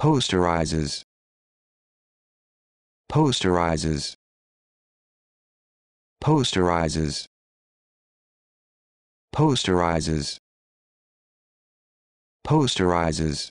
posterizes posterizes posterizes posterizes posterizes